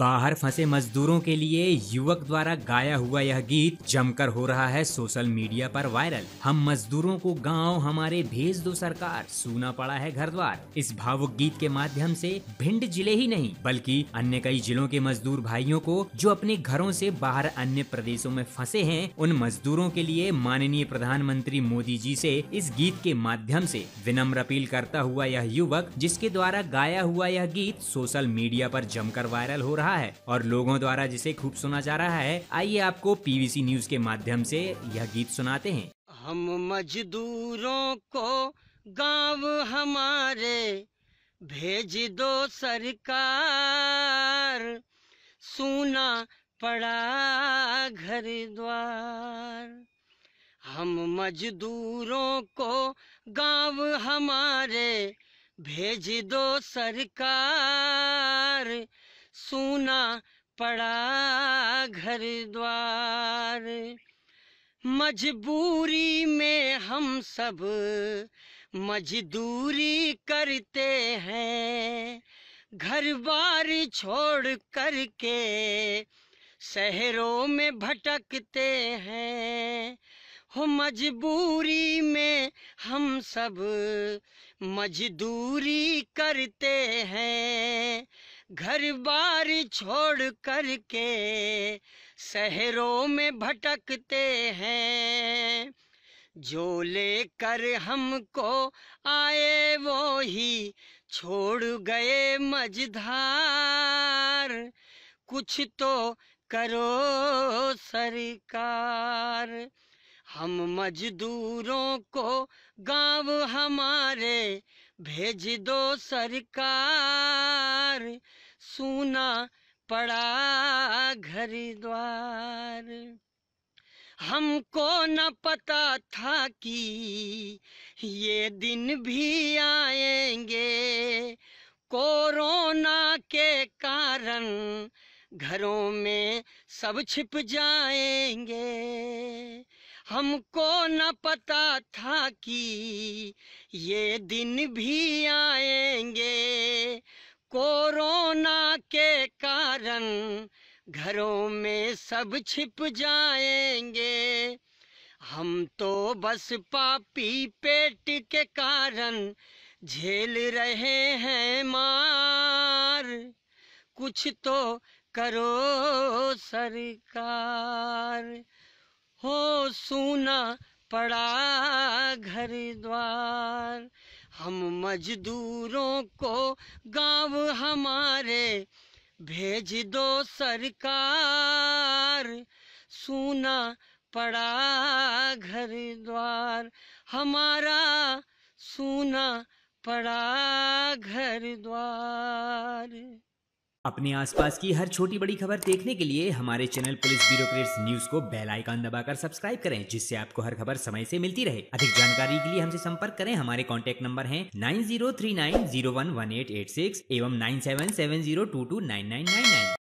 बाहर फंसे मजदूरों के लिए युवक द्वारा गाया हुआ यह गीत जमकर हो रहा है सोशल मीडिया पर वायरल हम मजदूरों को गांव हमारे भेज दो सरकार सूना पड़ा है घर द्वार इस भावुक गीत के माध्यम से भिंड जिले ही नहीं बल्कि अन्य कई जिलों के मजदूर भाइयों को जो अपने घरों से बाहर अन्य प्रदेशों में फंसे हैं उन मजदूरों के लिए माननीय प्रधानमंत्री मोदी जी से इस गीत के माध्यम से विनम्र अपील करता हुआ यह युवक जिसके द्वारा गाया हुआ यह गीत सोशल मीडिया पर जमकर वायरल हो रहा रहा है और लोगों द्वारा जिसे खूब सुना जा रहा है आइए आपको पीवीसी न्यूज के माध्यम से यह गीत सुनाते हैं हम मजदूरों को गांव हमारे भेज दो सरकार सुना पड़ा घर द्वार हम मजदूरों को गांव हमारे भेज दो सरकार सूना पड़ा घर द्वार मजबूरी में हम सब मजदूरी करते हैं घर बार छोड़ कर के शहरों में भटकते हैं हो मजबूरी में हम सब मजदूरी करते हैं घर बार छोड़ कर के शहरों में भटकते हैं जो लेकर हमको आए वो ही छोड़ गए मझधार कुछ तो करो सरकार हम मजदूरों को गांव हमारे भेज दो सरकार सूना पड़ा घर द्वार हमको न पता था कि ये दिन भी आएंगे कोरोना के कारण घरों में सब छिप जाएंगे हमको न पता था कि ये दिन भी आएंगे कोरोना के कारण घरों में सब छिप जाएंगे हम तो बस पापी पेट के कारण झेल रहे हैं मार कुछ तो करो सरकार हो सुना पड़ा घर द्वार हम मजदूरों को गांव हमारे भेज दो सरकार सुना पड़ा घर द्वार हमारा सुना पड़ा घर द्वार अपने आसपास की हर छोटी बड़ी खबर देखने के लिए हमारे चैनल पुलिस ब्यूरो न्यूज को बेल आइकन दबाकर सब्सक्राइब करें जिससे आपको हर खबर समय से मिलती रहे अधिक जानकारी के लिए हमसे संपर्क करें हमारे कॉन्टैक्ट नंबर हैं nine zero three nine zero one one eight eight six एवं nine seven seven zero two two nine nine nine nine